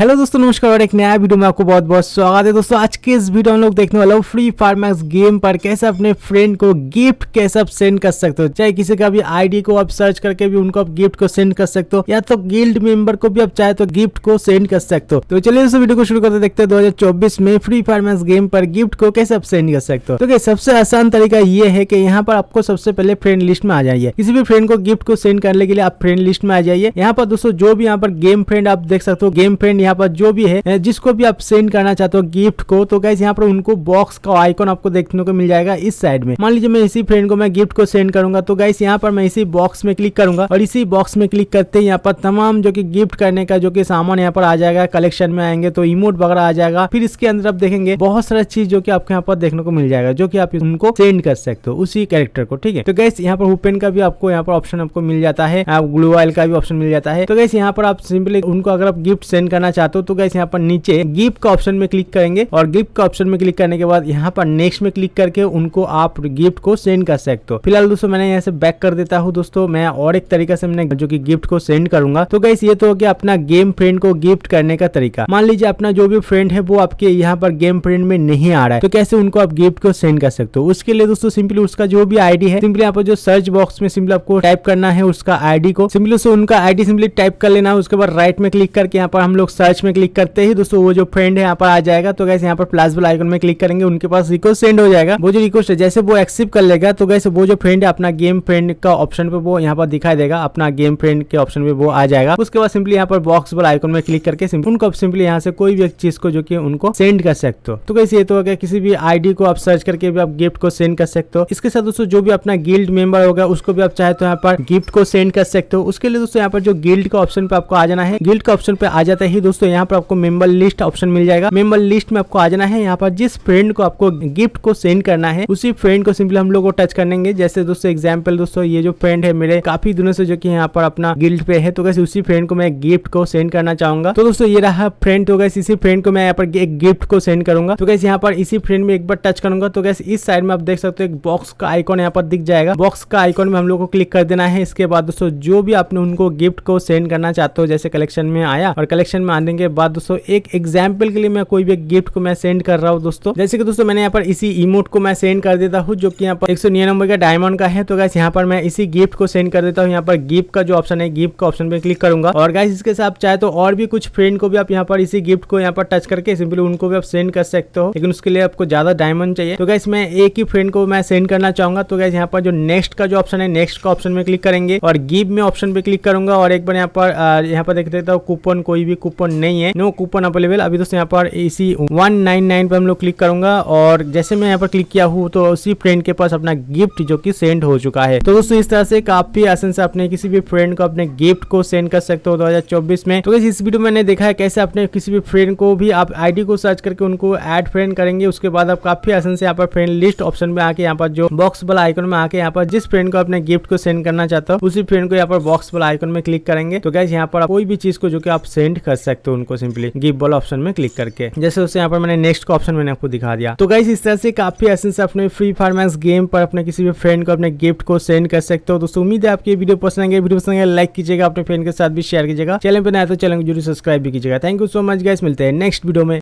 hello दोस्तों नमस्कार और एक नया वीडियो में आपको बहुत बहुत स्वागत है दोस्तों आज के इस वीडियो हम लोग देखने वाले हो फ्री मैक्स गेम पर कैसे अपने फ्रेंड को गिफ्ट कैसे आप सेंड कर सकते हो चाहे किसी का भी आईडी को आप सर्च करके भी उनको आप गिफ्ट को सेंड कर सकते हो या तो गिल्ड मेंबर को भी आप चाहे तो गिफ्ट को सेंड कर सकते हो तो चलिए दोस्तों वीडियो को शुरू करते देखते हैं दो में फ्री मैक्स गेम पर गिफ्ट को कैसे आप सेंड कर सकते हो तो सबसे आसान तरीका ये है की यहाँ पर आपको सबसे पहले फ्रेंड लिस्ट में आ जाइए किसी भी फ्रेंड को गिफ्ट को सेंड करने के लिए आप फ्रेंड लिस्ट में आ जाइए यहाँ पर दोस्तों जो भी यहाँ पर गेम फ्रेंड आप देख सकते हो गेम फ्रेंड यहाँ पर जो भी है जिसको भी आप सेंड करना चाहते हो गिफ्ट को तो गैस यहाँ पर उनको बॉक्स का आइकॉन आपको देखने को मिल जाएगा इस साइड में मान लीजिए मैं इसी फ्रेंड को मैं गिफ्ट को सेंड करूंगा तो गाइस यहाँ पर मैं इसी बॉक्स में क्लिक करूंगा और इसी बॉक्स में क्लिक करते ही यहाँ पर तमाम जो कि गिफ्ट करने का जो कि सामान यहाँ पर आ जाएगा कलेक्शन में आएंगे तो इमोट वगैरह आ जाएगा फिर इसके अंदर आप देखेंगे बहुत सारा चीज जो की आपको यहाँ पर देखने को मिल जाएगा जो की आप उनको सेंड कर सकते हो उसी कैरेक्टर को ठीक है तो गैस यहाँ पर हुपेन का भी आपको यहाँ पर ऑप्शन आपको मिल जाता है ग्लू ऑयल का भी ऑप्शन मिल जाता है तो गैस यहाँ पर आप सिंपली उनको अगर आप गिफ्ट सेंड करना चाहते हो तो गैस यहाँ पर नीचे गिफ्ट का ऑप्शन में क्लिक करेंगे और गिफ्ट का ऑप्शन में क्लिक करने के बाद यहाँ पर नेक्स्ट में क्लिक करके उनको आप गिफ्ट को सेंड कर सकते हो फिलहाल दोस्तों मैंने यहाँ से बैक कर देता हूँ दोस्तों मैं और एक तरीका से मैंने जो की गिफ्ट को सेंड करूंगा तो गैस ये तो हो गया अपना गेम फ्रेंड को गिफ्ट करने का तरीका मान लीजिए अपना जो भी फ्रेंड है वो आपके यहाँ पर गेम फ्रेंड में नहीं आ रहा है तो कैसे उनको आप गिफ्ट को सेंड कर सकते हो उसके लिए दोस्तों सिंपली उसका जो भी आईडी है सिंपली आप जो सर्च बॉक्स में सिंपली आपको टाइप करना है उसका आईडी को सिंपली उनका आईडी सिंपली टाइप कर लेना है उसके बाद राइट में क्लिक करके यहाँ पर हम लोग सर्च में क्लिक करते ही दोस्तों वो जो फ्रेंड है यहाँ पर आ जाएगा तो गैस यहाँ पर प्लस वाला आइकन में क्लिक करेंगे उनके पास रिक्वेस्ट सेंड हो जाएगा वो जो रिक्वेस्ट है जैसे वो एक्सेप्ट कर लेगा तो गैस वो जो फ्रेंड है अपना गेम फ्रेंड का ऑप्शन पे वो यहाँ पर दिखाई देगा अपना गेम फ्रेंड के ऑप्शन पे वो आ जाएगा उसके बाद सिंपली यहाँ पर बॉक्स वाला आइकन में क्लिक करके उनको सिंपली यहाँ से कोई भी चीज को जो की उनको सेंड कर सकते हो तो कैसे ये तो हो किसी भी आईडी को आप सर्च करके भी आप गिफ्ट को सेंड कर सकते हो इसके साथ दोस्तों जो भी अपना गिल्ड मेंबर होगा उसको भी आप चाहे तो यहाँ पर गिफ्ट को सेंड कर सकते हो उसके लिए दोस्तों यहाँ पर जो गिल्ड का ऑप्शन पे आपको आ जाना है गिल्ड का ऑप्शन पे आ जाता ही दोस्तों यहाँ पर आपको मेंबर लिस्ट ऑप्शन मिल जाएगा मेंबर लिस्ट में आपको आ जाना है यहाँ पर जिस फ्रेंड को आपको गिफ्ट को सेंड करना है उसी फ्रेंड को सिंपली हम लोग को टच करेंगे जैसे दोस्तों एग्जाम्पल दोस्तों ये जो फ्रेंड है मेरे काफी दिनों से जो की यहाँ पर अपना गिल्ड पे है तो कैसे उसी फ्रेंड को मैं गिफ्ट को सेंड करना चाहूंगा तो दोस्तों ये रहा फ्रेंड तो कैसे इसी फ्रेंड को मैं यहाँ पर एक गिफ्ट को सेंड करूंगा तो कैसे यहाँ पर इसी फ्रेंड में एक बार टच करूंगा तो कैसे इस साइड में आप देख सकते हो एक बॉक्स का आइकॉन यहाँ पर दिख जाएगा बॉक्स का आइकॉन में हम लोग को क्लिक कर देना है इसके बाद दोस्तों जो भी आपने उनको गिफ्ट को सेंड करना चाहते हो जैसे कलेक्शन में आया और कलेक्शन में जानने के बाद दोस्तों एक एग्जाम्पल के लिए मैं कोई भी गिफ्ट को मैं सेंड कर रहा हूँ दोस्तों जैसे कि दोस्तों मैंने यहाँ पर इसी इमोट को मैं सेंड कर देता हूँ जो कि यहाँ पर एक सौ का डायमंड का है तो गैस यहाँ पर मैं इसी गिफ्ट को सेंड कर देता हूँ यहाँ पर गिफ्ट का जो ऑप्शन है गिफ्ट का ऑप्शन पे क्लिक करूंगा और गैस इसके साथ चाहे तो और भी कुछ फ्रेंड को भी आप यहाँ पर इसी गिफ्ट को यहाँ पर टच करके सिंपली उनको भी आप सेंड कर सकते हो लेकिन उसके लिए आपको ज्यादा डायमंड चाहिए तो गैस मैं एक ही फ्रेंड को मैं सेंड करना चाहूंगा तो गैस यहाँ पर जो नेक्स्ट का जो ऑप्शन है नेक्स्ट का ऑप्शन में क्लिक करेंगे और गिफ्ट में ऑप्शन पे क्लिक करूंगा और एक बार यहाँ पर यहाँ पर देख देता हूँ कूपन कोई भी कूपन कूपन नहीं है नो कूपन अवेलेबल अभी दोस्तों यहाँ पर इसी वन नाइन नाइन पर हम लोग क्लिक करूंगा और जैसे मैं यहाँ पर क्लिक किया हूँ तो उसी फ्रेंड के पास अपना गिफ्ट जो की सेंड हो चुका है तो दोस्तों इस तरह से काफी आसान से अपने किसी भी फ्रेंड को अपने गिफ्ट को सेंड कर सकते हो दो में तो इस वीडियो में देखा है कैसे अपने किसी भी फ्रेंड को भी आप आईडी को सर्च करके उनको एड फ्रेंड करेंगे उसके बाद आप काफी आसान से यहाँ पर फ्रेंड लिस्ट ऑप्शन में आके यहाँ पर जो बॉक्स वाला आइकन में आके यहाँ पर जिस फ्रेंड को अपने गिफ्ट को सेंड करना चाहता हो उसी फ्रेंड को यहाँ पर बॉक्स वाला आइकन में क्लिक करेंगे तो गैस यहाँ पर कोई भी चीज को जो कि आप सेंड कर सकते सकते हो उनको सिंपली गिफ्ट बॉल ऑप्शन में क्लिक करके जैसे उससे यहाँ पर मैंने नेक्स्ट का ऑप्शन मैंने आपको दिखा दिया तो गाइस इस तरह से काफी ऐसे से अपने फ्री फायर मैक्स गेम पर अपने किसी भी फ्रेंड को अपने गिफ्ट को सेंड कर सकते हो दोस्तों उम्मीद है आपकी वीडियो पसंद आएंगे वीडियो पसंद लाइक कीजिएगा अपने फ्रेंड के साथ भी शेयर कीजिएगा चैनल पर नया तो चैनल को जरूर सब्सक्राइब भी कीजिएगा thank you so much guys मिलते हैं नेक्स्ट वीडियो में